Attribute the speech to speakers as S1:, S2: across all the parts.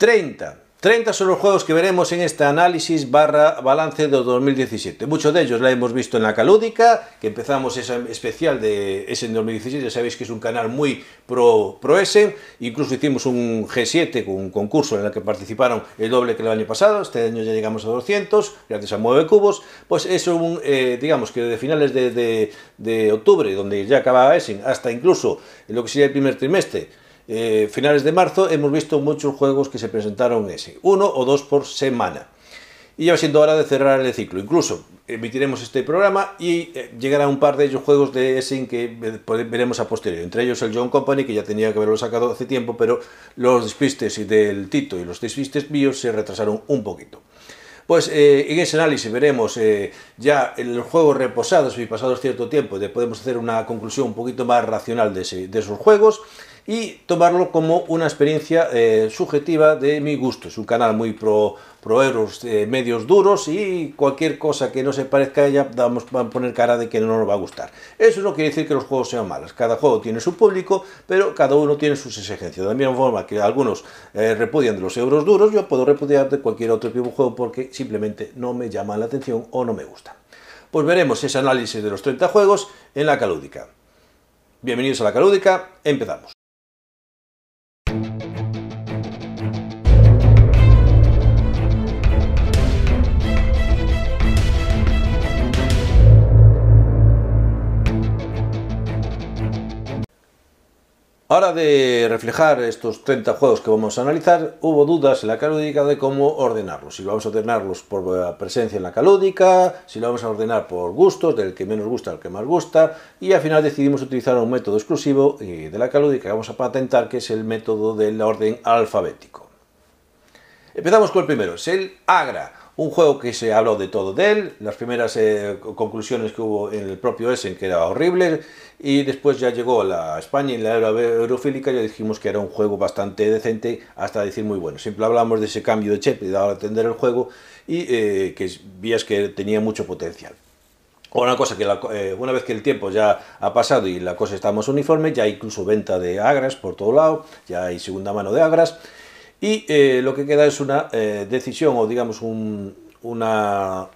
S1: 30. 30 son los juegos que veremos en este análisis barra balance de 2017. Muchos de ellos la hemos visto en la Calúdica, que empezamos esa especial de ese 2017, ya sabéis que es un canal muy pro, pro Incluso hicimos un G7 con un concurso en el que participaron el doble que el año pasado, este año ya llegamos a 200, gracias a 9 cubos. Pues eso, un, eh, digamos que de finales de, de octubre, donde ya acababa Essen, hasta incluso en lo que sería el primer trimestre, eh, finales de marzo, hemos visto muchos juegos que se presentaron ese, uno o dos por semana. Y ya va siendo hora de cerrar el ciclo. Incluso emitiremos este programa y eh, llegará un par de ellos juegos de Essen que veremos a posteriori. Entre ellos el John Company, que ya tenía que haberlo sacado hace tiempo, pero los despistes del Tito y los despistes míos se retrasaron un poquito. Pues eh, en ese análisis veremos ya el los juegos reposados y pasados cierto tiempo, podemos hacer una conclusión un poquito más racional de esos juegos y tomarlo como una experiencia eh, subjetiva de mi gusto. Es un canal muy pro, euros, eh, medios duros y cualquier cosa que no se parezca a ella vamos a poner cara de que no nos va a gustar. Eso no quiere decir que los juegos sean malos. Cada juego tiene su público, pero cada uno tiene sus exigencias. De la misma forma que algunos eh, repudian de los euros duros, yo puedo repudiar de cualquier otro tipo de juego porque simplemente no me llama la atención o no me gusta. Pues veremos ese análisis de los 30 juegos en la calúdica. Bienvenidos a la calúdica, empezamos. Ahora de reflejar estos 30 juegos que vamos a analizar, hubo dudas en la calúdica de cómo ordenarlos. Si lo vamos a ordenarlos por presencia en la calúdica, si lo vamos a ordenar por gustos, del que menos gusta al que más gusta, y al final decidimos utilizar un método exclusivo de la calúdica que vamos a patentar, que es el método del orden alfabético. Empezamos con el primero, es el agra. Un juego que se habló de todo de él, las primeras eh, conclusiones que hubo en el propio Essen, que era horrible, y después ya llegó la España y la era eurofílica, ya dijimos que era un juego bastante decente, hasta decir muy bueno. Siempre hablamos de ese cambio de chip, de atender el juego, y eh, que vías que tenía mucho potencial. Una cosa que eh, una vez que el tiempo ya ha pasado y la cosa está más uniforme, ya hay incluso venta de agras por todo lado, ya hay segunda mano de agras, y eh, lo que queda es una eh, decisión o digamos una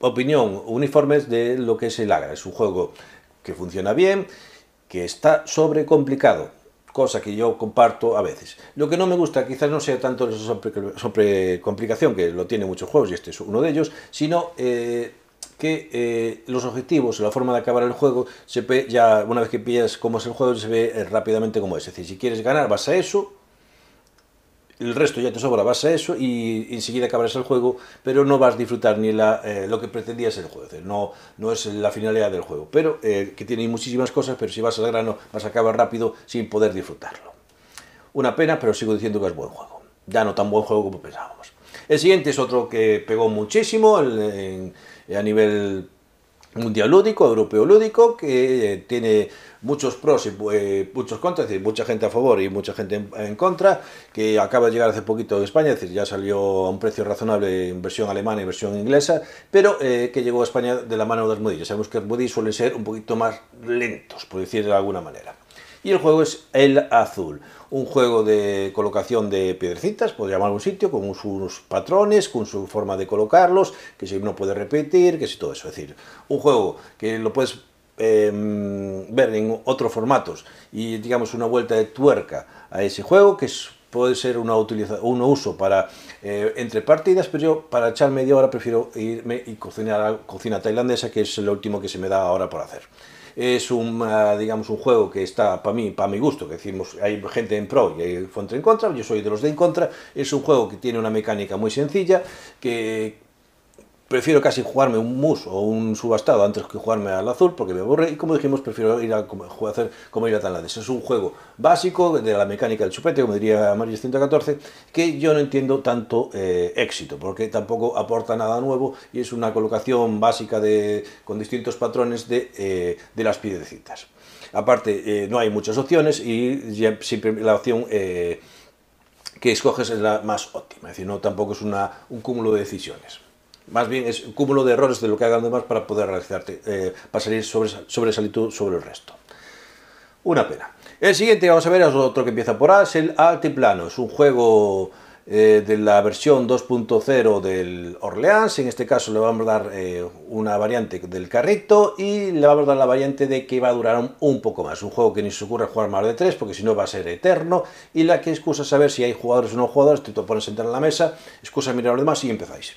S1: opinión uniforme de lo que es el Agra. Es un juego que funciona bien, que está sobrecomplicado, cosa que yo comparto a veces. Lo que no me gusta quizás no sea tanto esa sobrecomplicación, que lo tiene muchos juegos y este es uno de ellos, sino... Eh, que los objetivos, o la forma de acabar el juego, se ya una vez que pillas cómo es el juego, se ve rápidamente cómo es. Es decir, si quieres ganar, vas a eso, el resto ya te sobra, vas a eso y enseguida acabarás el juego, pero no vas a disfrutar ni eh, lo que pretendías el juego, no, no es la finalidad del juego, pero eh, que tiene muchísimas cosas, pero si vas al grano vas a acabar rápido sin poder disfrutarlo. Una pena, pero sigo diciendo que es buen juego, ya no tan buen juego como pensábamos. El siguiente es otro que pegó muchísimo a nivel mundial lúdico, europeo lúdico, que eh, tiene muchos pros y eh, muchos contras, es decir, mucha gente a favor y mucha gente en, contra, que acaba de llegar hace poquito de España, es decir, ya salió a un precio razonable en versión alemana y versión inglesa, pero eh, que llegó a España de la mano de Ya sabemos que Moody suelen ser un poquito más lentos, por decir de alguna manera. Y el juego es El Azul, un juego de colocación de piedrecitas, podría llamar un sitio, con sus patrones, con su forma de colocarlos, que si uno puede repetir, que si todo eso. Es decir, un juego que lo puedes em, ver en otros formatos y digamos una vuelta de tuerca a ese juego que puede ser un uso para eh, entre partidas, pero yo para echar media hora prefiero irme y cocinar cocina tailandesa, que es lo último que se me da ahora por hacer es un, ah, digamos, un juego que está para mí, para mi gusto, que decimos, hay gente en pro y hay gente en contra, yo soy de los de en contra, es un juego que tiene una mecánica muy sencilla, que prefiero casi jugarme un mus o un subastado antes que jugarme al azul porque me borre y como dijimos prefiero ir a hacer como ir a Tanlades. Es un juego básico de la mecánica del chupete, como diría Mario 114, que yo no entiendo tanto eh, éxito porque tampoco aporta nada nuevo y es una colocación básica con distintos patrones de, eh, de las piedecitas. Aparte, eh, no hay muchas opciones y siempre la opción que escoges es la más óptima, es decir, no tampoco es un cúmulo de decisiones más bien es un cúmulo de errores de lo que hagan los demás para poder realizarte, eh, para salir sobre, sobresalitud sobre el resto. Una pena. El siguiente vamos a ver es otro que empieza por A, el Altiplano. Es un juego eh, de la versión 2.0 del Orleans. En este caso le vamos a dar eh, una variante del carrito y le vamos a dar la variante de que va a durar un, poco más. Un juego que ni se ocurre jugar más de 3 porque si no va a ser eterno. Y la que excusa saber si hay jugadores o no jugadores, te, pones a entrar en la mesa, excusa mirar lo los demás y empezáis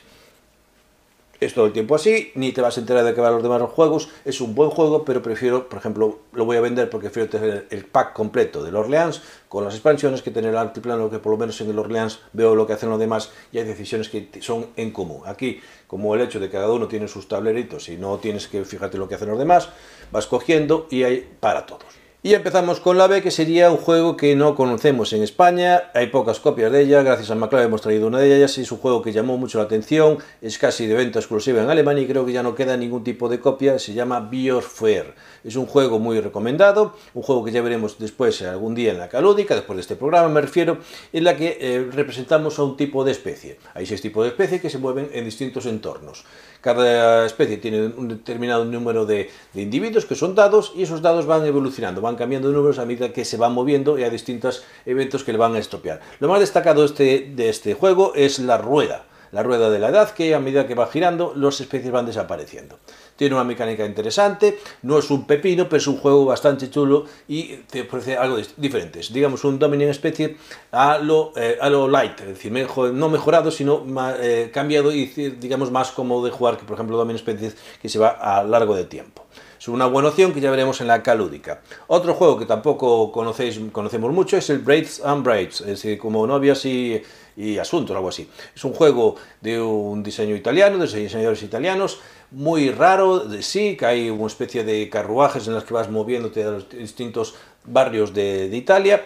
S1: es todo el tiempo así, ni te vas a enterar de qué van los demás juegos. Es un buen juego, pero prefiero, por ejemplo, lo voy a vender porque prefiero tener el pack completo del Orleans con las expansiones que tener el altiplano, que por lo menos en el Orleans veo lo que hacen los demás y hay decisiones que son en común. Aquí, como el hecho de que cada uno tiene sus tableritos y no tienes que fijarte lo que hacen los demás, vas cogiendo y hay para todos. Y empezamos con la B, que sería un juego que no conocemos en España, hay pocas copias de ella, gracias a MacLeod hemos traído una de ellas, es un juego que llamó mucho la atención, es casi de venta exclusiva en Alemania y creo que ya no queda ningún tipo de copia, se llama Biosphere. Es un juego muy recomendado, un juego que ya veremos después algún día en la calúdica, después de este programa me refiero, en la que eh, representamos a un tipo de especie. Hay seis tipos de especies que se mueven en distintos entornos. Cada especie tiene un determinado número de, individuos que son dados y esos dados van evolucionando, van cambiando de números a medida que se van moviendo y a distintos eventos que le van a estropear. Lo más destacado de este, de este juego es la rueda la rueda de la edad, que a medida que va girando, las especies van desapareciendo. Tiene una mecánica interesante, no es un pepino, pero es un juego bastante chulo y te ofrece algo diferente. digamos, un Dominion especie a lo, eh, a lo light, es decir, no mejorado, sino eh, cambiado y, digamos, más cómodo de jugar que, por ejemplo, Dominion especies que se va a largo de tiempo es una buena opción que ya veremos en la calúdica. Otro juego que tampoco conocéis, conocemos mucho es el Braids and Braids, es decir, como había así y asuntos, algo así. Es un juego de un diseño italiano, de diseñadores italianos, muy raro, de sí, que hay una especie de carruajes en los que vas moviéndote a los distintos barrios de Italia,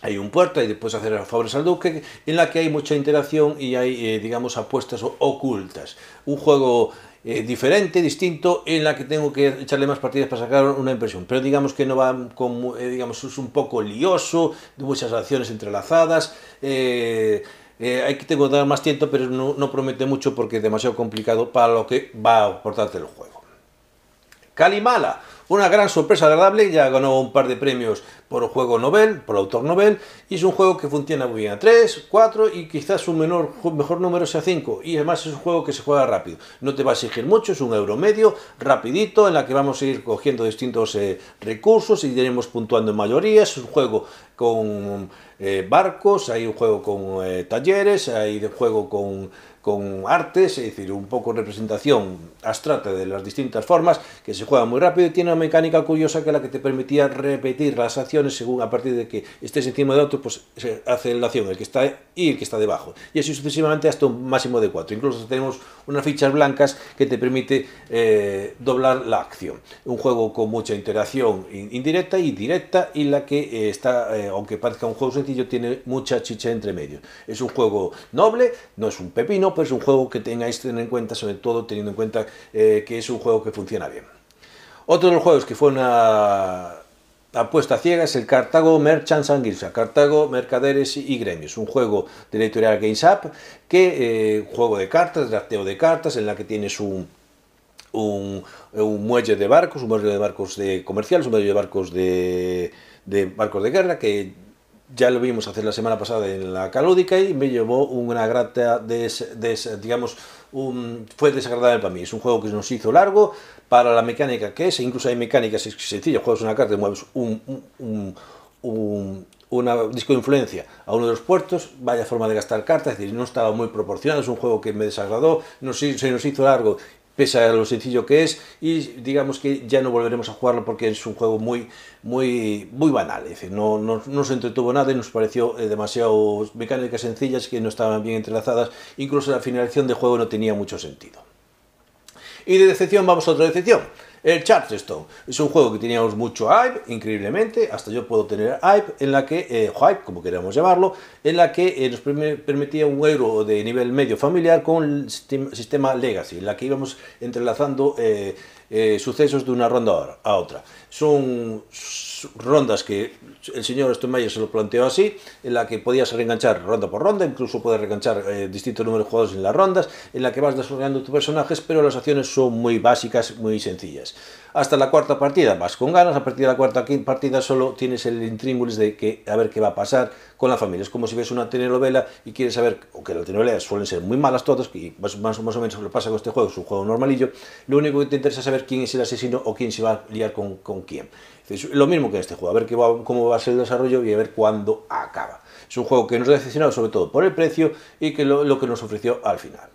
S1: hay un puerto y después hacer favores al duque, en la que hay mucha interacción y hay, eh, digamos, apuestas ocultas. Un juego eh, diferente, distinto, en la que tengo que echarle más partidas para sacar una impresión. Pero digamos que no va como eh, digamos, es un poco lioso, de muchas acciones entrelazadas. hay que tengo dar más tiempo, pero no, no promete mucho porque es demasiado complicado para lo que va a aportarte el juego. Kalimala. Una gran sorpresa agradable, ya ganó un par de premios por juego Nobel, por autor Nobel, y es un juego que funciona muy bien a 3, 4 y quizás un menor, mejor número sea 5. Y además es un juego que se juega rápido, no te va a exigir mucho, es un euro medio, rapidito, en la que vamos a ir cogiendo distintos eh, recursos y iremos puntuando en mayoría. Es un juego con eh, barcos, hay un juego con eh, talleres, hay de juego con con artes, es decir, un poco representación abstracta de las distintas formas, que se juega muy rápido y tiene una mecánica curiosa que es la que te permitía repetir las acciones según a partir de que estés encima de otro, pues se hace la acción, el que está y el que está debajo. Y así sucesivamente hasta un máximo de cuatro. Incluso tenemos unas fichas blancas que te permite eh, doblar la acción. Un juego con mucha interacción indirecta y directa y la que eh, está, eh, aunque parezca un juego sencillo, tiene mucha chicha entre medio. Es un juego noble, no es un pepino, es pues, un juego que tengáis que tener en cuenta, sobre todo teniendo en cuenta eh, que es un juego que funciona bien. Otro de los juegos que fue una apuesta ciega es el Cartago Merchants and Guilds, Cartago Mercaderes y Gremios, un juego de editorial Games Up, que eh, juego de cartas, drafteo de cartas, en la que tienes un, un, muelle de barcos, un muelle de barcos de comerciales, un muelle de barcos de, de barcos de guerra que ya lo vimos hacer la semana pasada en la calúdica y me llevó una grata, de digamos, un, fue desagradable para mí. Es un juego que nos hizo largo para la mecánica que es, e incluso hay mecánicas sencillas, juegas una carta y mueves un, una disco de influencia a uno de los puertos, vaya forma de gastar cartas, es decir, no estaba muy proporcionado, es un juego que me desagradó, no, se nos hizo largo pese a lo sencillo que es, y digamos que ya no volveremos a jugarlo porque es un juego muy, muy, muy banal, no, nos se entretuvo nada y nos pareció eh, demasiado mecánicas sencillas que no estaban bien entrelazadas, incluso la finalización del juego no tenía mucho sentido. Y de decepción vamos a otra decepción. El Charterstone es un juego que teníamos mucho hype, increíblemente, hasta yo puedo tener hype, en la que, eh, hype como queramos llamarlo, en la que eh, nos permitía un euro de nivel medio familiar con el sistema Legacy, en la que íbamos entrelazando eh, eh, sucesos de una ronda a otra. Son rondas que el señor Stonemeyer se lo planteó así, en la que podías reenganchar ronda por ronda, incluso puedes reenganchar eh, distintos números de jugadores en las rondas, en la que vas desarrollando tus personajes, pero las acciones son muy básicas, muy sencillas. Hasta la cuarta partida vas con ganas, a partir de la cuarta partida solo tienes el intríngulis de que a ver qué va a pasar, con la familia. Es como si ves una telenovela y quieres saber, o que las telenovelas suelen ser muy malas todas, y más, o menos lo pasa con este juego, es un juego normalillo, lo único que te interesa es saber quién es el asesino o quién se va a liar con, quién. Es lo mismo que en este juego, a ver qué cómo va a ser el desarrollo y a ver cuándo acaba. Es un juego que nos ha decepcionado sobre todo por el precio y que lo, que nos ofreció al final.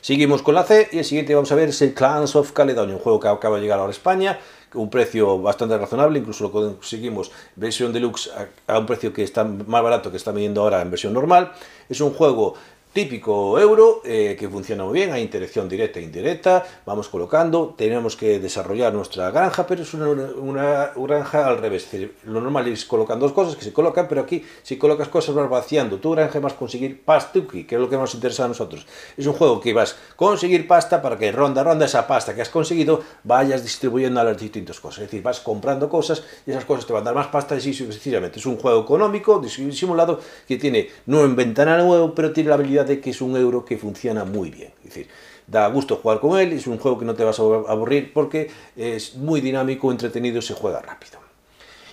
S1: Seguimos con la C y el siguiente vamos a ver es el Clans of Caledonia, un juego que acaba de llegar ahora a España, un precio bastante razonable, incluso lo conseguimos versión deluxe a, un precio que está más barato que está vendiendo ahora en versión normal. Es un juego típico euro eh, que funciona muy bien, hay interacción directa e indirecta, vamos colocando, tenemos que desarrollar nuestra granja, pero es una, granja al revés, lo normal es colocando dos cosas que se colocan, pero aquí si colocas cosas vas vaciando tu granja y vas a conseguir pasta, que es lo que nos interesa a nosotros. Es un juego que vas a conseguir pasta para que ronda ronda esa pasta que has conseguido vayas distribuyendo a las distintas cosas, es decir, vas comprando cosas y esas cosas te van a dar más pasta y sí, sencillamente es un juego económico, disimulado, que tiene, no en ventana nuevo, pero tiene la habilidad de que es un euro que funciona muy bien. Es decir, da gusto jugar con él, es un juego que no te vas a aburrir porque es muy dinámico, entretenido, se juega rápido.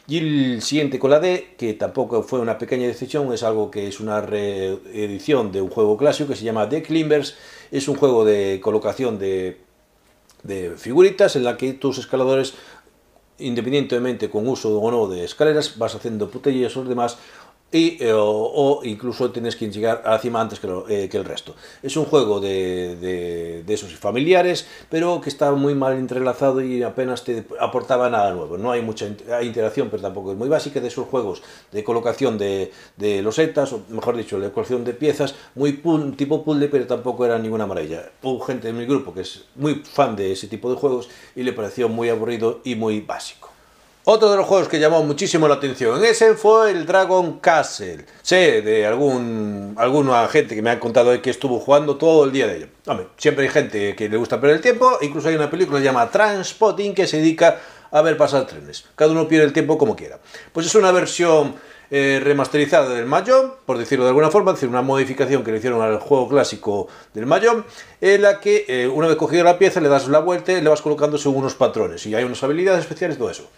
S1: Y el siguiente con la D, que tampoco fue una pequeña decisión, es algo que es una reedición de un juego clásico que se llama The Climbers. Es un juego de colocación de, figuritas en la que tus escaladores, independientemente con uso o no de escaleras, vas haciendo putellas o demás y, eh, o, incluso tienes que llegar a la cima antes que, eh, el resto. Es un juego de, esos familiares, pero que está muy mal entrelazado y apenas te aportaba nada nuevo. No hay mucha interacción, pero tampoco es muy básica de esos juegos de colocación de, de losetas, o mejor dicho, la colocación de piezas, muy tipo puzzle, pero tampoco era ninguna maravilla. Hubo gente de mi grupo que es muy fan de ese tipo de juegos y le pareció muy aburrido y muy básico. Otro de los juegos que llamó muchísimo la atención en ese fue el Dragon Castle. Sé de algún, alguna gente que me ha contado que estuvo jugando todo el día de ello. siempre hay gente que le gusta perder el tiempo, incluso hay una película que se llama Transpotting que se dedica a ver pasar trenes. Cada uno pierde el tiempo como quiera. Pues es una versión eh, remasterizada del Mayon, por decirlo de alguna forma, es decir, una modificación que le hicieron al juego clásico del Mayon, en la que eh, una vez cogido la pieza le das la vuelta y le vas colocando según unos patrones y hay unas habilidades especiales, todo eso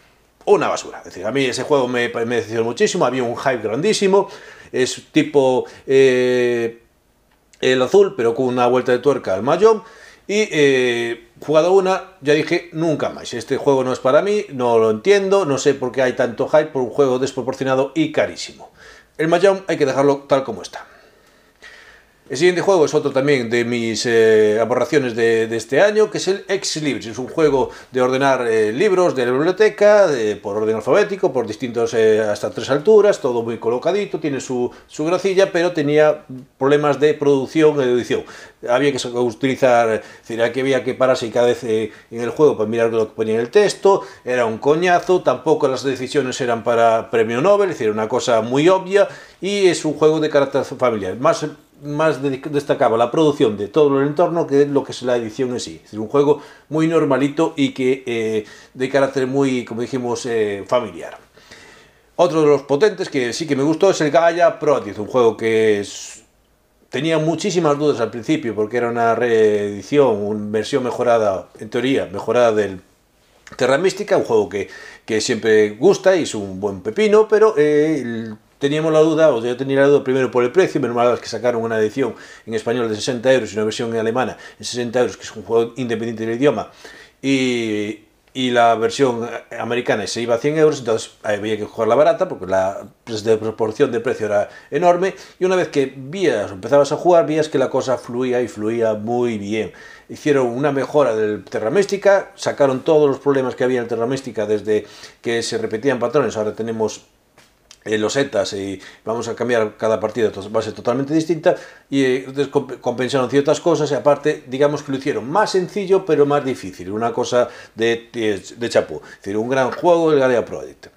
S1: una basura. Es decir, a mí ese juego me, me decidió muchísimo, había un hype grandísimo, es tipo eh, el azul, pero con una vuelta de tuerca al mayón. Y eh, jugado una, ya dije, nunca más. Este juego no es para mí, no lo entiendo, no sé por qué hay tanto hype por un juego desproporcionado y carísimo. El Mahjong hay que dejarlo tal como está. El siguiente juego es otro también de mis eh, aborraciones de, este año, que es el Ex Libris. Es un juego de ordenar eh, libros de la biblioteca por orden alfabético, por distintos eh, hasta tres alturas, todo muy colocadito, tiene su, su gracilla, pero tenía problemas de producción y de edición. Había que utilizar, es que había que pararse cada vez eh, en el juego para pues, mirar lo que ponía en el texto, era un coñazo, tampoco las decisiones eran para premio Nobel, es decir, una cosa muy obvia, y es un juego de carácter familiar. Más más destacaba la producción de todo el entorno que lo que es la edición en sí. Es un juego muy normalito y que eh, de carácter muy, como dijimos, eh, familiar. Otro de los potentes que sí que me gustó es el Gaia Proatis, un juego que tenía muchísimas dudas al principio porque era una reedición, una versión mejorada, en teoría, mejorada del Terra Mística, un juego que, que siempre gusta y es un buen pepino, pero eh, el teníamos la duda, o yo tenía la duda primero por el precio, menos mal que sacaron una edición en español de 60 euros y una versión en alemana de 60 euros, que es un juego independiente del idioma, y, la versión americana se iba a 100 euros, entonces eh, había que jugar la barata porque la proporción de precio era enorme. Y una vez que vías, empezabas a jugar, vías que la cosa fluía y fluía muy bien. Hicieron una mejora del Terra Mística, sacaron todos los problemas que había en el Terra Mística desde que se repetían patrones. Ahora tenemos los ETAs y vamos a cambiar cada partida, va a ser totalmente distinta y eh, compensaron ciertas cosas y aparte digamos que lo hicieron más sencillo pero más difícil, una cosa de, de, chapú, es decir, un gran juego el Galea Project.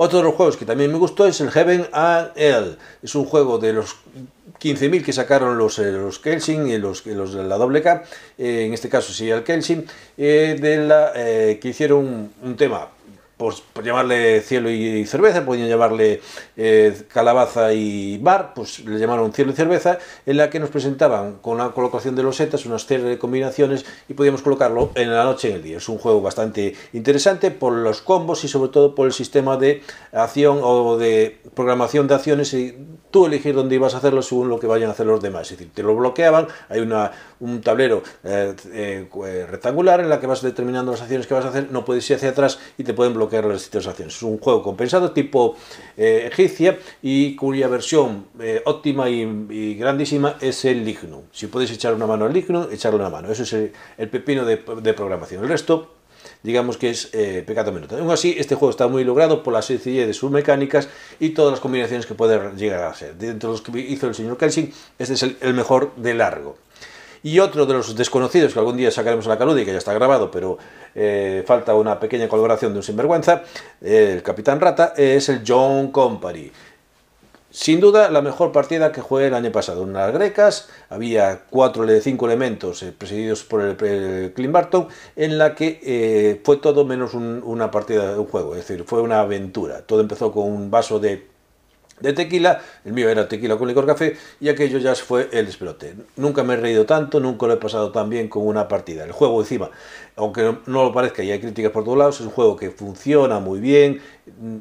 S1: Otro de los juegos que también me gustó es el Heaven and Hell. Es un juego de los 15.000 que sacaron los, eh, los Kelsing y los, los de la doble K, eh, en este caso sí el Kelsing, que hicieron un tema por, por llamarle cielo y cerveza, podían llamarle eh, calabaza y bar, pues le llamaron cielo y cerveza, en la que nos presentaban con la colocación de los setas unas de combinaciones y podíamos colocarlo en la noche y en el día. Es un juego bastante interesante por los combos y sobre todo por el sistema de acción o de programación de acciones y tú elegir dónde ibas a hacerlo según lo que vayan a hacer los demás. Es decir, te lo bloqueaban, hay una un tablero eh, eh, eh, rectangular en la que vas determinando las acciones que vas a hacer, no puedes ir hacia atrás y te pueden bloquear las distintas acciones. Es un juego compensado tipo egipcia y cuya versión óptima y, grandísima es el Lignum. Si puedes echar una mano al Lignum, echarle una mano. Eso es el, pepino de, programación. El resto digamos que es pecado menudo. Aún así, este juego está muy logrado por la sencillez de sus mecánicas y todas las combinaciones que puede llegar a ser. Dentro de los que hizo el señor Kelsing, este es el mejor de largo. Y otro de los desconocidos que algún día sacaremos a la caludia y que ya está grabado, pero eh, falta una pequeña colaboración de un sinvergüenza, el Capitán Rata, es el John Company. Sin duda, la mejor partida que jugué el año pasado. En las grecas había cuatro de cinco elementos eh, presididos por el, el Clint Barton, en la que eh, fue todo menos una partida de un juego, es decir, fue una aventura. Todo empezó con un vaso de de tequila, el mío era tequila con licor café, y aquello ya fue el esperote Nunca me he reído tanto, nunca lo he pasado tan bien con una partida. El juego encima, aunque no lo parezca y hay críticas por todos lados, es un juego que funciona muy bien,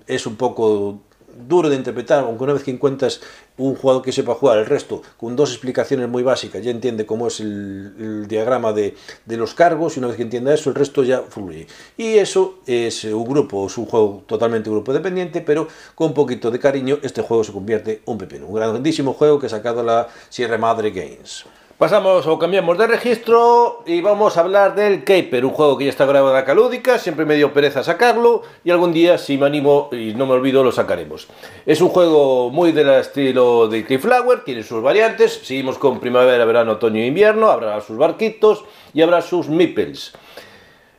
S1: es un poco duro de interpretar, aunque una vez que encuentras un juego que sepa jugar, el resto, con dos explicaciones muy básicas, ya entiende cómo es el, diagrama de, los cargos, y una vez que entienda eso, el resto ya fluye. Y eso es un grupo, es un juego totalmente grupo dependiente, pero con un poquito de cariño, este juego se convierte en un pepino. Un grandísimo juego que ha sacado la Sierra Madre Games. Pasamos o cambiamos de registro y vamos a hablar del Caper, un juego que ya está grabado calúdica, Calúdica. siempre me dio pereza sacarlo y algún día si me animo y no me olvido lo sacaremos. Es un juego muy del estilo de flower, tiene sus variantes, seguimos con primavera, verano, otoño e invierno, habrá sus barquitos y habrá sus meeples.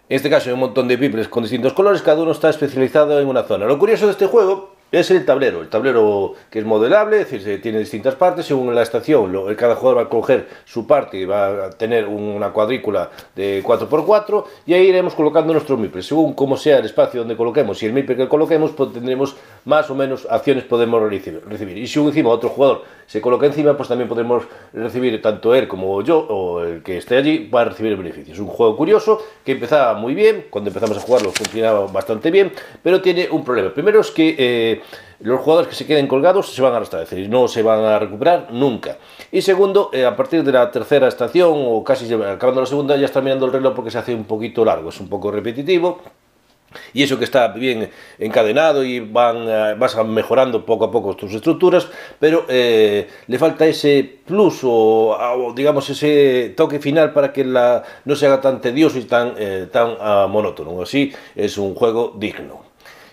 S1: En este caso hay un montón de meeples con distintos colores, cada uno está especializado en una zona. Lo curioso de este juego es el tablero, el tablero que es modelable, es decir, tiene distintas partes, según la estación, lo, cada jugador va a coger su parte y va a tener una cuadrícula de 4x4 y ahí iremos colocando nuestros miples. Según cómo sea el espacio donde coloquemos y el miper que coloquemos, pues tendremos más o menos acciones podemos recibir. Y si encima otro jugador se coloca encima, pues también podremos recibir, tanto él como yo, o el que esté allí, va a recibir beneficios. Es un juego curioso que empezaba muy bien, cuando empezamos a jugarlo funcionaba bastante bien, pero tiene un problema. Primero es que... Eh, los jugadores que se queden colgados se van a restablecer y no se van a recuperar nunca. Y segundo, eh, a partir de la tercera estación o casi acabando la segunda, ya está mirando el reloj porque se hace un poquito largo, es un poco repetitivo. Y eso que está bien encadenado y van, eh, vas mejorando poco a poco tus estructuras, pero eh, le falta ese plus o, digamos ese toque final para que no se haga tan tedioso y tan, tan ah, monótono. Así es un juego digno.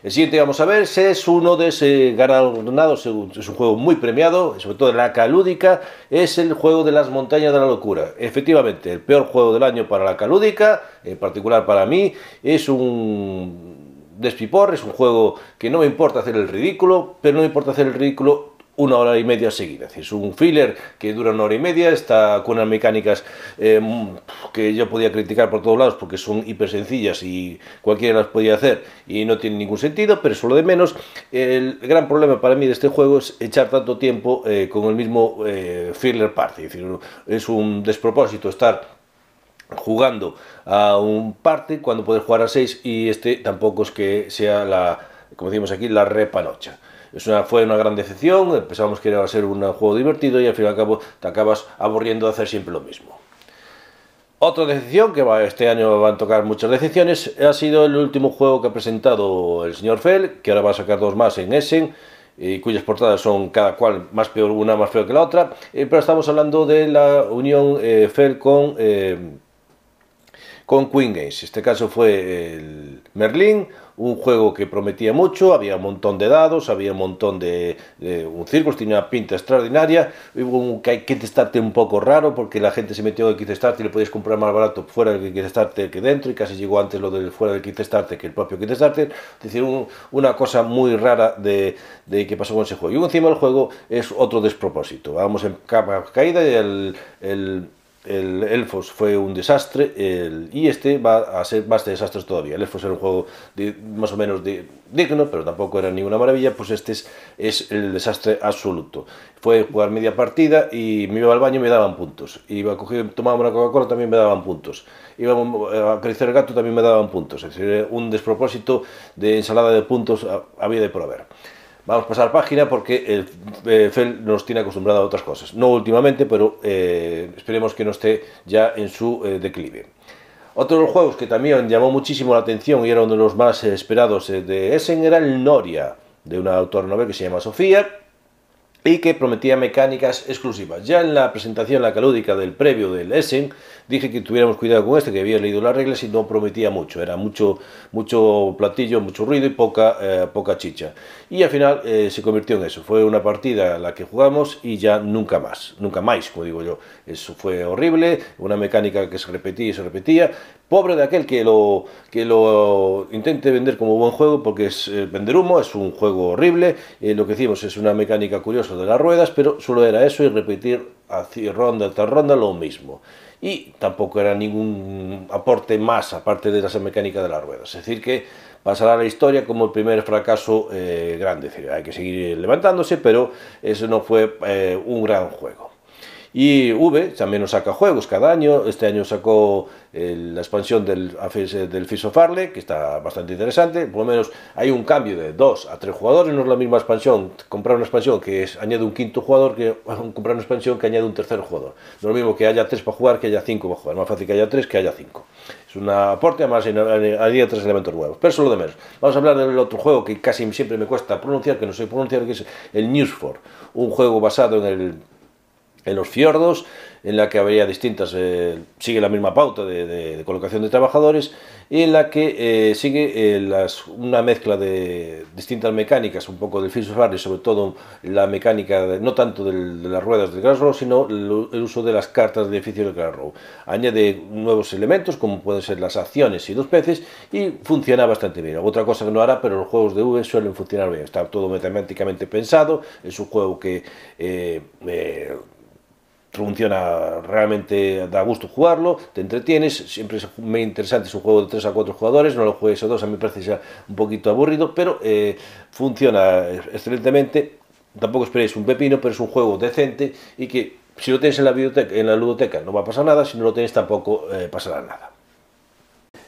S1: El siguiente vamos a ver es uno de ese ganados, es un juego muy premiado, sobre todo en la calúdica, es el juego de las montañas de la locura. Efectivamente, el peor juego del año para la calúdica, en particular para mí, es un despipor, es un juego que no me importa hacer el ridículo, pero no me importa hacer el ridículo una hora y media seguida. Es un filler que dura una hora y media, está con unas mecánicas eh, que yo podía criticar por todos lados porque son hiper sencillas y cualquiera las podía hacer y no tiene ningún sentido, pero es de menos. El gran problema para mí de este juego es echar tanto tiempo eh, con el mismo filler eh, party. Es un despropósito estar jugando a un parte cuando puedes jugar a 6 y este tampoco es que sea la, como decimos aquí, la repanocha fue una gran decepción, pensábamos que iba a ser un juego divertido y al fin y al cabo te acabas aburriendo de hacer siempre lo mismo. Otra decepción, que este año van a tocar muchas decepciones, ha sido el último juego que ha presentado el señor Fell, que ahora va a sacar dos más en Essen, y cuyas portadas son cada cual más peor, una más peor que la otra, eh, pero estamos hablando de la unión eh, Fell con, eh, con Queen Games. Este caso fue el Merlin, un juego que prometía mucho, había un montón de dados, había un montón de, un tenía una pinta extraordinaria, hubo un Kickstarter un poco raro porque la gente se metió en el Kickstarter y le podías comprar más barato fuera del Kickstarter que dentro y casi llegó antes lo del fuera del Kickstarter que el propio Kickstarter, es decir, una cosa muy rara de, de que pasó con ese juego. Y encima el juego es otro despropósito, vamos en caída y el el Elfos fue un desastre y este va a ser más de desastres todavía. El Elfos era un juego más o menos digno, pero tampoco era ninguna maravilla, pues este es, el desastre absoluto. Fue jugar media partida y me iba al baño y me daban puntos. Iba a coger, tomaba una Coca-Cola también me daban puntos. Iba a crecer el gato también me daban puntos. Es decir, un despropósito de ensalada de puntos había de probar. Vamos a pasar página porque el eh, nos tiene acostumbrado a otras cosas. No últimamente, pero eh, esperemos que no esté ya en su eh, declive. Otro de los juegos que también llamó muchísimo la atención y era uno de los más esperados de Essen era el Noria, de una autora novel que se llama Sofía, y que prometía mecánicas exclusivas. Ya en la presentación la calúdica del previo del Essen dije que tuviéramos cuidado con este, que había leído las reglas y no prometía mucho. Era mucho, mucho platillo, mucho ruido y poca, eh, poca chicha. Y al final eh, se convirtió en eso. Fue una partida la que jugamos y ya nunca más, nunca más, como digo yo. Eso fue horrible, una mecánica que se repetía y se repetía Pobre de aquel que lo, que lo intente vender como buen juego, porque es eh, vender humo, es un juego horrible. Eh, lo que hicimos es una mecánica curiosa de las ruedas, pero solo era eso y repetir ronda tras ronda lo mismo. Y tampoco era ningún aporte más, aparte de esa mecánica de las ruedas. Es decir, que pasará la historia como el primer fracaso eh, grande. hay que seguir levantándose, pero eso no fue un gran juego. Y V también nos saca juegos cada año. Este año sacó la expansión del, eh, del Fist que está bastante interesante. Por lo menos hay un cambio de 2 a 3 jugadores. No es la misma expansión comprar una expansión que es, añade un quinto jugador que comprar una expansión que añade un tercer jugador. No es lo mismo que haya 3 para jugar que haya 5 para jugar. Es más fácil que haya 3 que haya 5. Es un aporte, además de tres elementos nuevos. Pero solo de menos. Vamos a hablar del otro juego que casi siempre me cuesta pronunciar, que no sé pronunciar, que es el Newsfor. Un juego basado en el en los fiordos, en la que habría distintas, eh, sigue la misma pauta de, colocación de trabajadores, y en la que eh, sigue eh, las, una mezcla de distintas mecánicas, un poco del y sobre todo la mecánica, no tanto de las ruedas de Glasgow, sino el, uso de las cartas de edificio de Glasgow. Añade nuevos elementos, como pueden ser las acciones y dos peces, y funciona bastante bien. Otra cosa que no hará, pero los juegos de V suelen funcionar bien. Está todo matemáticamente pensado, es un juego que funciona realmente, da gusto jugarlo, te entretienes, siempre es muy interesante, es un juego de 3 a 4 jugadores, no lo juegues a dos, a mí me parece ya un poquito aburrido, pero eh, funciona excelentemente, tampoco esperéis un pepino, pero es un juego decente y que si lo tienes en la, biblioteca, en la ludoteca no va a pasar nada, si no lo tienes tampoco eh, pasará nada.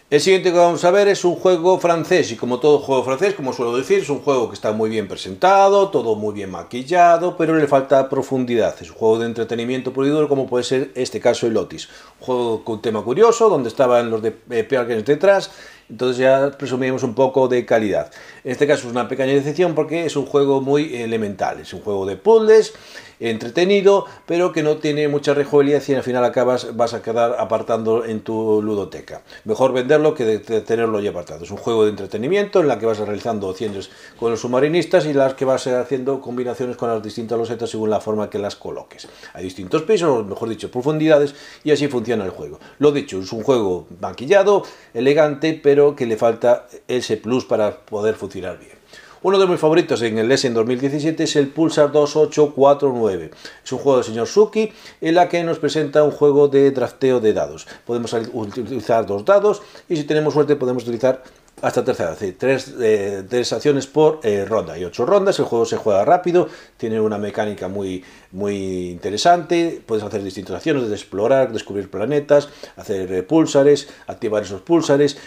S1: El siguiente que vamos a ver es un juego francés y como todo juego francés, como suelo decir, es un juego que está muy bien presentado, todo muy bien maquillado, pero le falta profundidad. Es un juego de entretenimiento puro como puede ser este caso el Otis. Un juego con tema curioso, donde estaban los de eh, Pearl detrás, entonces ya presumimos un poco de calidad. En este caso es una pequeña decepción porque es un juego muy elemental, es un juego de puzzles entretenido, pero que no tiene mucha rejugabilidad y al final acabas, vas a quedar apartando en tu ludoteca. Mejor venderlo que tenerlo ya apartado. Es un juego de entretenimiento en la que vas realizando opciones con los submarinistas y las que vas haciendo combinaciones con las distintas losetas según la forma que las coloques. Hay distintos pisos, o mejor dicho, profundidades y así funciona el juego. Lo dicho, es un juego maquillado, elegante, pero que le falta ese plus para poder funcionar bien. Uno de mis favoritos en el Lesson 2017 es el Pulsar 2849. Es un juego del señor Suki en la que nos presenta un juego de drafteo de dados. Podemos utilizar dos dados y si tenemos suerte podemos utilizar hasta tercera, es decir, tres, eh, acciones por eh, ronda. Hay ocho rondas, el juego se juega rápido, tiene una mecánica muy, muy interesante, puedes hacer distintas acciones, desde explorar, descubrir planetas, hacer eh, pulsares, activar esos pulsares,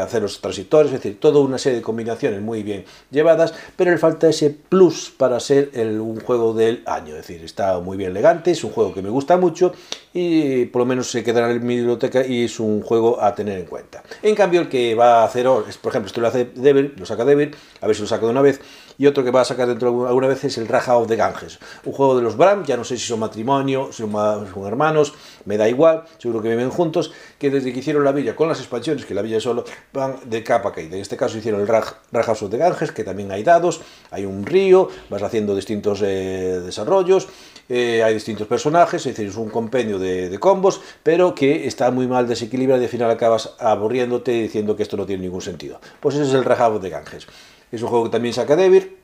S1: hacer los transitores, es decir, toda una serie de combinaciones muy bien llevadas, pero le falta ese plus para ser un juego del año, es decir, está muy bien elegante, es un juego que me gusta mucho y por lo menos se quedará en mi biblioteca y es un juego a tener en cuenta. En cambio, el que va a hacer hoy, por ejemplo, esto lo hace Devil, lo saca Devil, a ver si lo saca de una vez, y otro que va a sacar dentro de alguna vez es el Raja of the Ganges, un juego de los Bram, ya no sé si son matrimonio, si son, hermanos, me da igual, seguro que viven juntos, que desde que hicieron la villa con las expansiones, que la villa solo van de capa caída. En este caso hicieron el Raja of the Ganges, que también hay dados, hay un río, vas haciendo distintos eh, desarrollos, eh, hay distintos personajes, es decir, es un compendio de, combos, pero que está muy mal desequilibrado y al final acabas aburriéndote diciendo que esto no tiene ningún sentido. Pues ese es el Rehab de Ganges. Es un juego que también saca Devir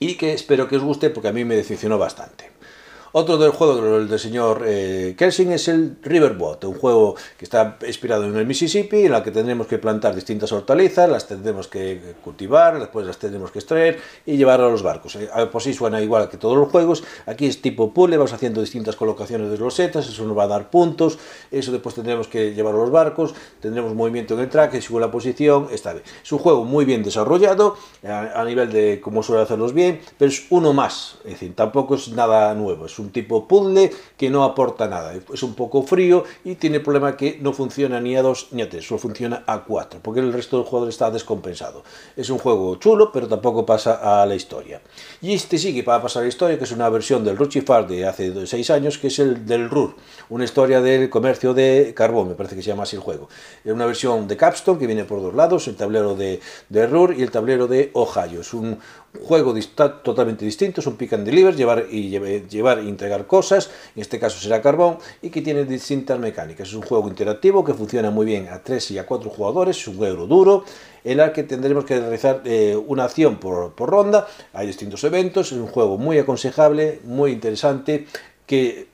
S1: y que espero que os guste porque a mí me decepcionó bastante. Otro del juego del, del señor eh, Kelsing es el Riverboat, un juego que está inspirado en el Mississippi, en la que tendremos que plantar distintas hortalizas, las tendremos que cultivar, después las tendremos que extraer y llevar a los barcos. Eh, por pues sí, suena igual que todos los juegos. Aquí es tipo puzzle, vas haciendo distintas colocaciones de rosetas eso nos va a dar puntos, eso después tendremos que llevar a los barcos, tendremos movimiento en el track, según la posición, está bien. Es un juego muy bien desarrollado, a, nivel de cómo suele hacerlos bien, pero es uno más, es decir, tampoco es nada nuevo, es un tipo puzzle que no aporta nada. Es un poco frío y tiene el problema que no funciona ni a 2 ni a 3, solo funciona a 4, porque el resto del jugador está descompensado. Es un juego chulo, pero tampoco pasa a la historia. Y este sí que va a pasar a la historia, que es una versión del Ruchifar de hace 6 años, que es el del RUR, una historia del comercio de carbón, me parece que se llama así el juego. Es una versión de Capstone que viene por dos lados, el tablero de, de RUR y el tablero de Ohio. Es un, juego totalmente distinto, es un pick and deliver, llevar y, llevar entregar cosas, en este caso será carbón, y que tiene distintas mecánicas. Es un juego interactivo que funciona muy bien a 3 y a 4 jugadores, es un euro duro, en el que tendremos que realizar eh, una acción por, por ronda, hay distintos eventos, es un juego muy aconsejable, muy interesante, que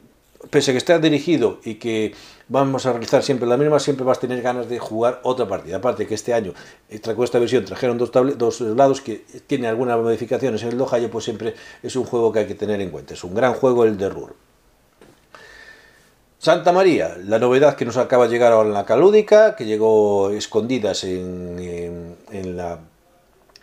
S1: pese a que esté dirigido y que vamos a realizar siempre la misma, siempre vas a tener ganas de jugar otra partida. Aparte que este año, eh, con esta versión, trajeron dos, dos lados que tiene algunas modificaciones en el y pues siempre es un juego que hay que tener en cuenta. Es un gran juego el de Rur. Santa María, la novedad que nos acaba de llegar ahora en la calúdica, que llegó escondidas en, en, la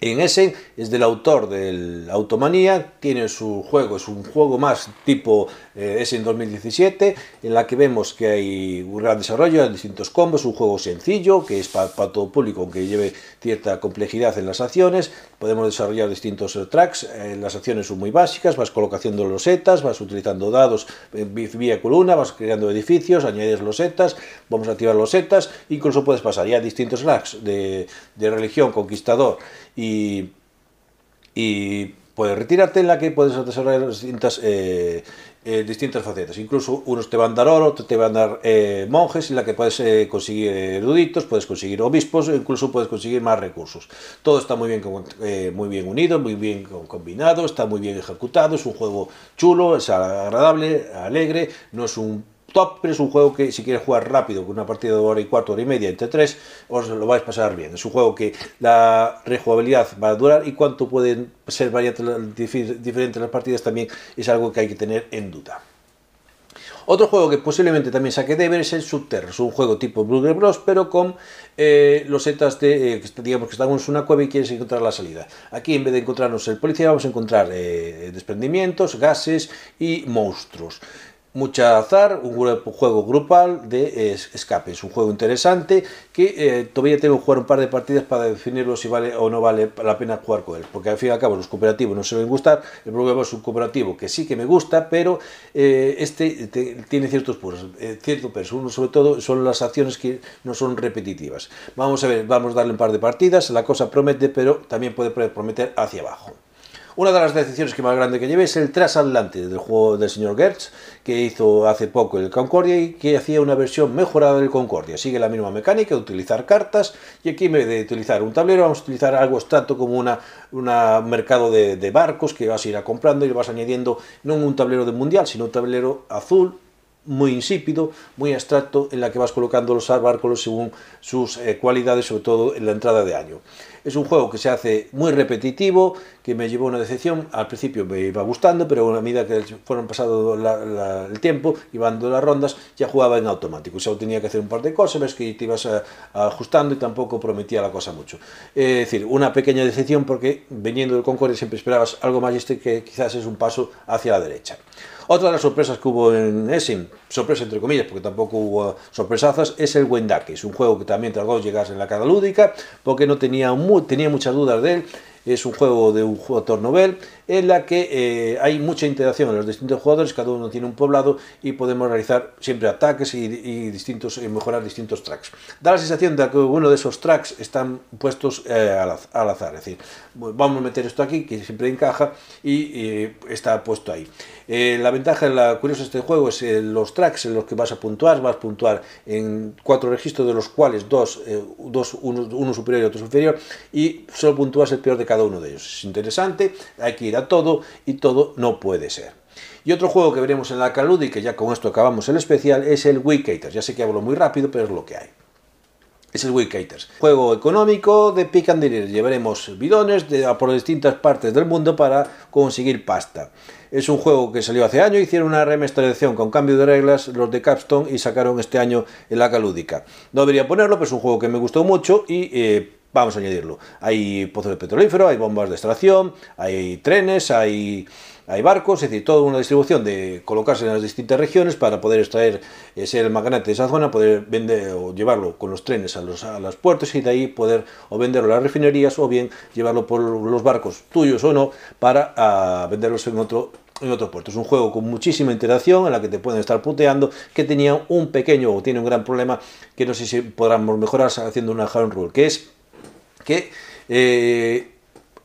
S1: en ese es del autor del Automanía, tiene su juego, es un juego más tipo eh, es en 2017, en la que vemos que hay un gran desarrollo en distintos combos, un juego sencillo, que es para, todo público, aunque lleve cierta complejidad en las acciones, podemos desarrollar distintos eh, tracks, eh, las acciones son muy básicas, vas colocando losetas, vas utilizando dados vía columna, vas creando edificios, añades losetas, vamos a activar losetas, incluso puedes pasar ya a distintos tracks de, religión, conquistador y... y puedes retirarte en la que puedes desarrollar distintas, eh, eh, distintas facetas. Incluso unos te van a dar oro, otros te van a dar eh, monjes, en la que puedes conseguir eruditos, puedes conseguir obispos, incluso puedes conseguir más recursos. Todo está muy bien, muy bien unido, muy bien combinado, está muy bien ejecutado, es un juego chulo, es agradable, alegre, no es un top, pero es un juego que si quieres jugar rápido, con una partida de hora y cuatro hora y media, entre tres, os lo vais a pasar bien. Es un juego que la rejugabilidad va a durar y cuánto pueden ser variantes diferentes las partidas también es algo que hay que tener en duda. Otro juego que posiblemente también saque de ver es el Subterra, es un juego tipo Bruger Bros, pero con eh, los setas de, eh, digamos que estamos en una cueva y quieres encontrar la salida. Aquí en vez de encontrarnos el policía vamos a encontrar eh, desprendimientos, gases y monstruos mucha azar, un juego grupal de escape. Es un juego interesante que eh, todavía tengo que jugar un par de partidas para definirlo si vale o no vale la pena jugar con él. Porque al fin y al cabo los cooperativos no se ven gustar. El problema es un cooperativo que sí que me gusta, pero eh, este tiene ciertos puros, eh, cierto peso. Uno sobre todo son las acciones que no son repetitivas. Vamos a ver, vamos a darle un par de partidas. La cosa promete, pero también puede prometer hacia abajo. Una de las decisiones que más grande que llevé es el Trasatlante del juego del señor Gertz, que hizo hace poco el Concordia y que hacía una versión mejorada del Concordia. Sigue la misma mecánica, de utilizar cartas y aquí en vez de utilizar un tablero vamos a utilizar algo abstracto como un una mercado de, barcos que vas a ir comprando y vas añadiendo no un tablero de mundial, sino un tablero azul muy insípido, muy abstracto, en la que vas colocando los barcos según sus eh, cualidades, sobre todo en la entrada de año. Es un juego que se hace muy repetitivo, que me llevó una decepción. Al principio me iba gustando, pero a medida que fueron pasado el tiempo, iban las rondas, ya jugaba en automático. Solo tenía que hacer un par de cosas, ves que te ibas eh, ajustando y tampoco prometía la cosa mucho. es decir, una pequeña decepción porque veniendo del Concorde siempre esperabas algo más este que quizás es un paso hacia la derecha. Otra de las sorpresas que hubo en Essen, sorpresa entre comillas, porque tampoco hubo sorpresazas, es el Wendake. Es un juego que también tardó en llegarse en la cara lúdica, porque no tenía, tenía muchas dudas de él. Es un juego de un autor novel en la que eh, hay mucha interacción entre los distintos jugadores, cada uno tiene un poblado y podemos realizar siempre ataques y, distintos, eh, mejorar distintos tracks. Da la sensación de que uno de esos tracks están puestos eh, al, azar, es decir, vamos a meter esto aquí que siempre encaja y está puesto ahí. la ventaja, la curiosa de este juego es los tracks en los que vas a puntuar, vas a puntuar en cuatro registros de los cuales dos, dos uno, superior y otro inferior y solo puntúas el peor de cada uno de ellos. Es interesante, hay que ir todo y todo no puede ser. Y otro juego que veremos en la calúdica y que ya con esto acabamos el especial es el Wicketers. Ya sé que hablo muy rápido, pero es lo que hay es el Wicketers. Juego económico de pick and Llevaremos bidones de, por distintas partes del mundo para conseguir pasta. Es un juego que salió hace año, hicieron una remasterización con cambio de reglas los de Capstone y sacaron este año en la calúdica. No debería ponerlo, pero es un juego que me gustó mucho y eh, vamos a añadirlo. Hay pozos de petrolífero, hay bombas de extracción, hay trenes, hay, barcos, es decir, toda una distribución de colocarse en las distintas regiones para poder extraer, ese eh, el magnate de esa zona, poder vender o llevarlo con los trenes a los, a puertos y de ahí poder o venderlo a las refinerías o bien llevarlo por los barcos tuyos o no para ah, venderlos en otro en puerto. Es un juego con muchísima interacción en la que te pueden estar puteando, que tenía un pequeño o tiene un gran problema que no sé si podamos mejorar haciendo una hard rule, que es que eh,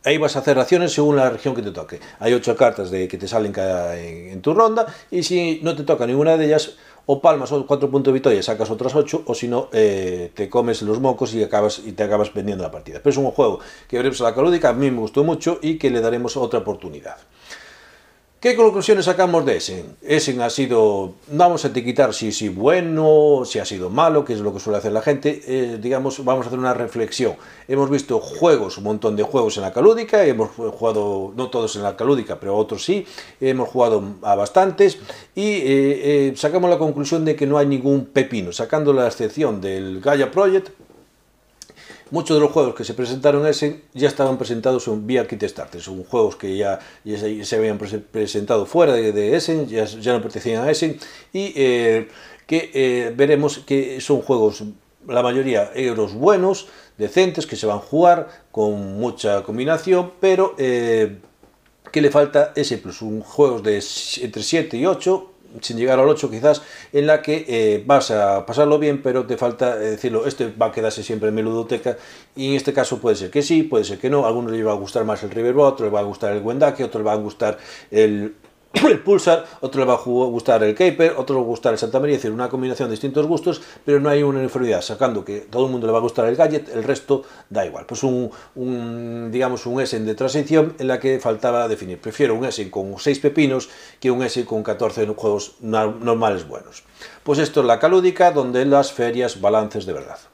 S1: ahí vas a hacer raciones según la región que te toque. Hay ocho cartas de, que te salen cada, en, tu ronda y e si no te toca ninguna de ellas, o palmas o cuatro puntos de victoria, sacas otras ocho, o si no, eh, te comes los mocos y, acabas, y te acabas vendiendo la partida. Pero es un juego que veremos a la calúdica, a mí me gustó mucho y que le daremos otra oportunidad. ¿Qué conclusiones sacamos de Essen? Essen ha sido, vamos a etiquetar si, si bueno, si ha sido malo, que es lo que suele hacer la gente, eh, digamos, vamos a hacer una reflexión. Hemos visto juegos, un montón de juegos en la calúdica, hemos jugado, no todos en la calúdica, pero otros sí, hemos jugado a bastantes y eh, eh, sacamos la conclusión de que no hay ningún pepino, sacando la excepción del Gaia Project, muchos de los juegos que se presentaron Essen ya estaban presentados en vía Kickstarter, son juegos que ya, se, habían presentado fuera de, Essen, ya, no pertenecían a Essen, y eh, que eh, veremos que son juegos, la mayoría euros buenos, decentes, que se van a jugar con mucha combinación, pero eh, que le falta ese plus, un juegos de entre 7 y 8, sin llegar al 8 quizás, en la que eh, vas a pasarlo bien, pero te falta eh, decirlo, este va a quedarse siempre en mi y en este caso puede ser que sí, puede ser que no, a algunos les va a gustar más el Riverboat, otros les va a gustar el Wendake, otros les va a gustar el el Pulsar, otro le va a gustar el Caper, otro le va a gustar el Santa María, es decir, una combinación de distintos gustos, pero no hay una uniformidad, sacando que todo el mundo le va a gustar el gadget, el resto da igual. Pues un, digamos, un Essen de transición en la que faltaba definir. Prefiero un Essen con 6 pepinos que un Essen con 14 juegos normales buenos. Pues esto es la calúdica, donde las ferias balances de verdad.